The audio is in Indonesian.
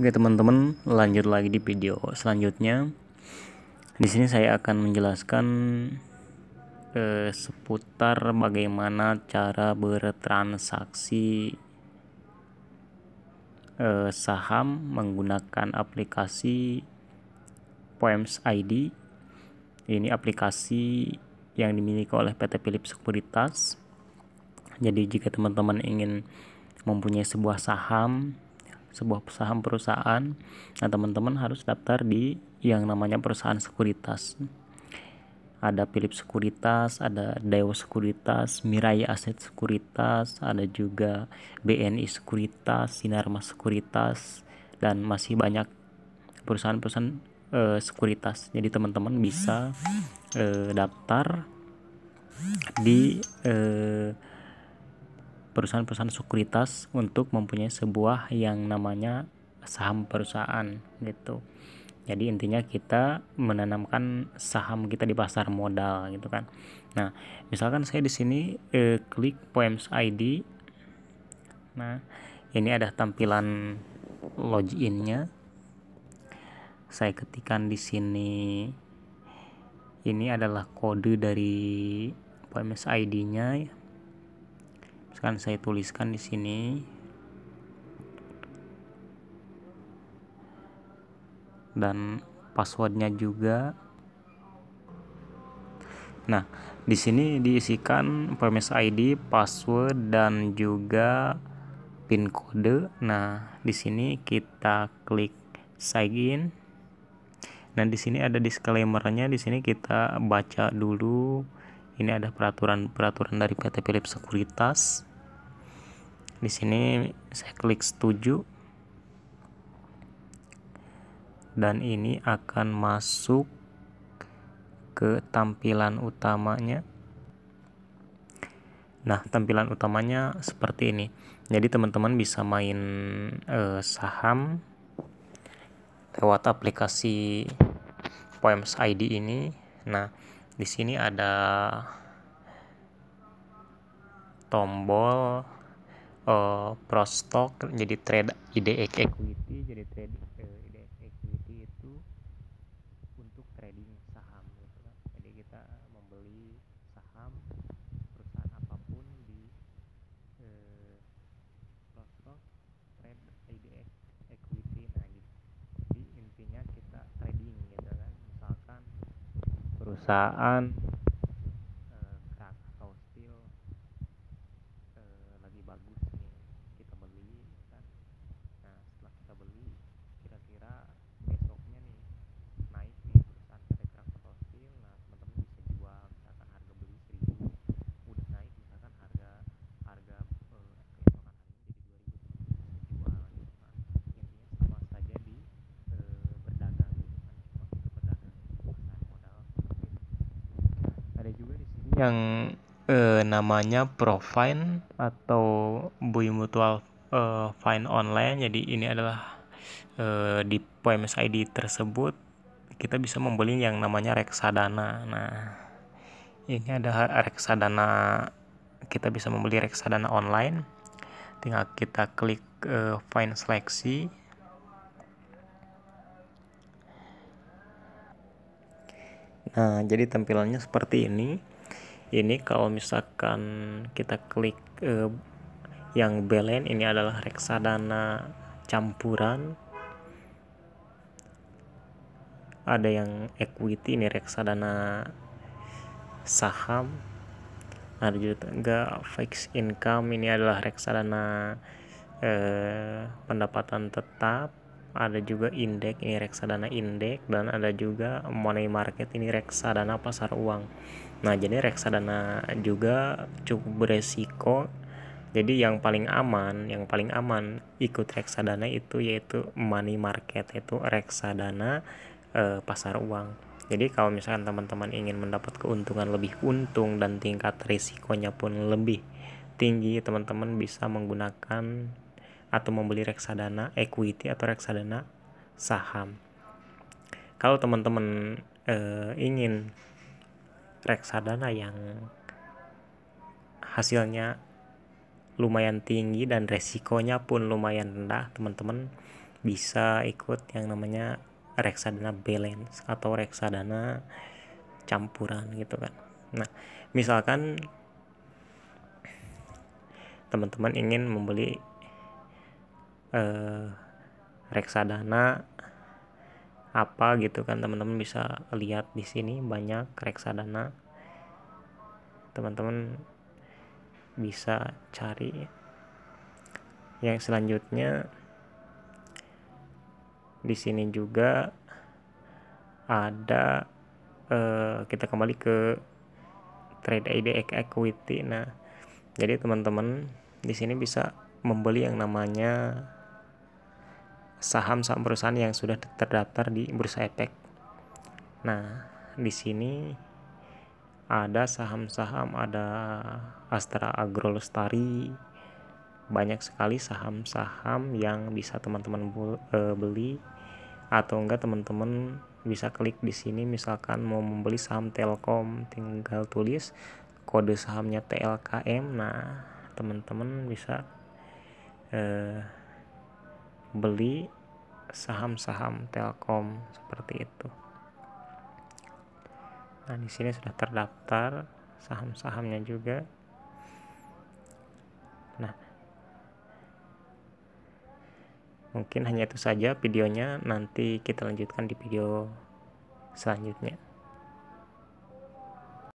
Oke teman-teman, lanjut lagi di video selanjutnya. Di sini saya akan menjelaskan eh, seputar bagaimana cara bertransaksi eh, saham menggunakan aplikasi Poems ID. Ini aplikasi yang dimiliki oleh PT Philips Sekuritas. Jadi jika teman-teman ingin mempunyai sebuah saham sebuah saham perusahaan nah teman-teman harus daftar di yang namanya perusahaan sekuritas ada Philips Sekuritas, ada Dewa Sekuritas, Mirai Aset Sekuritas, ada juga BNI Sekuritas, Sinarmas Sekuritas, dan masih banyak perusahaan-perusahaan uh, sekuritas. Jadi teman-teman bisa uh, daftar di uh, perusahaan-perusahaan sekuritas untuk mempunyai sebuah yang namanya saham perusahaan gitu. Jadi intinya kita menanamkan saham kita di pasar modal gitu kan. Nah, misalkan saya di sini eh, klik Poems ID. Nah, ini ada tampilan loginnya. Saya ketikkan di sini ini adalah kode dari Poems ID-nya akan saya tuliskan di sini dan passwordnya juga nah di sini diisikan permis ID password dan juga pin kode nah di sini kita klik sign in nah di sini ada disclaimernya di sini kita baca dulu ini ada peraturan-peraturan dari PT Philips Sekuritas di sini saya klik setuju dan ini akan masuk ke tampilan utamanya nah tampilan utamanya seperti ini jadi teman-teman bisa main eh, saham lewat aplikasi Poems ID ini nah di sini ada tombol uh, pro stock jadi trade ide equity jadi trade saan yang eh, namanya Profine atau Bui Mutual eh, Fine Online. Jadi ini adalah eh, di PMS ID tersebut kita bisa membeli yang namanya reksadana. Nah, ini ada reksadana kita bisa membeli reksadana online. Tinggal kita klik eh, find seleksi Nah, jadi tampilannya seperti ini ini kalau misalkan kita klik eh, yang belen ini adalah reksadana campuran ada yang equity ini reksadana saham ada juga fixed income ini adalah reksadana eh, pendapatan tetap ada juga indeks ini reksadana indeks dan ada juga money market ini reksadana pasar uang nah jadi reksadana juga cukup beresiko jadi yang paling aman yang paling aman ikut reksadana itu yaitu money market yaitu reksadana e, pasar uang jadi kalau misalkan teman-teman ingin mendapat keuntungan lebih untung dan tingkat risikonya pun lebih tinggi teman-teman bisa menggunakan atau membeli reksadana equity atau reksadana saham. Kalau teman-teman eh, ingin reksadana yang hasilnya lumayan tinggi dan resikonya pun lumayan rendah, teman-teman bisa ikut yang namanya reksadana balance atau reksadana campuran gitu kan. Nah, misalkan teman-teman ingin membeli eh, reksadana apa gitu kan teman-teman bisa lihat di sini banyak reksadana teman-teman bisa cari yang selanjutnya di sini juga ada eh, kita kembali ke trade ID e equity nah jadi teman-teman di sini bisa membeli yang namanya saham-saham perusahaan yang sudah terdaftar di bursa efek. Nah, di sini ada saham-saham ada Astra Agro Lestari banyak sekali saham-saham yang bisa teman-teman e, beli atau enggak teman-teman bisa klik di sini misalkan mau membeli saham Telkom tinggal tulis kode sahamnya TLKM nah teman-teman bisa eh, beli saham-saham Telkom seperti itu. Nah, di sini sudah terdaftar saham-sahamnya juga. Nah, mungkin hanya itu saja videonya. Nanti kita lanjutkan di video selanjutnya.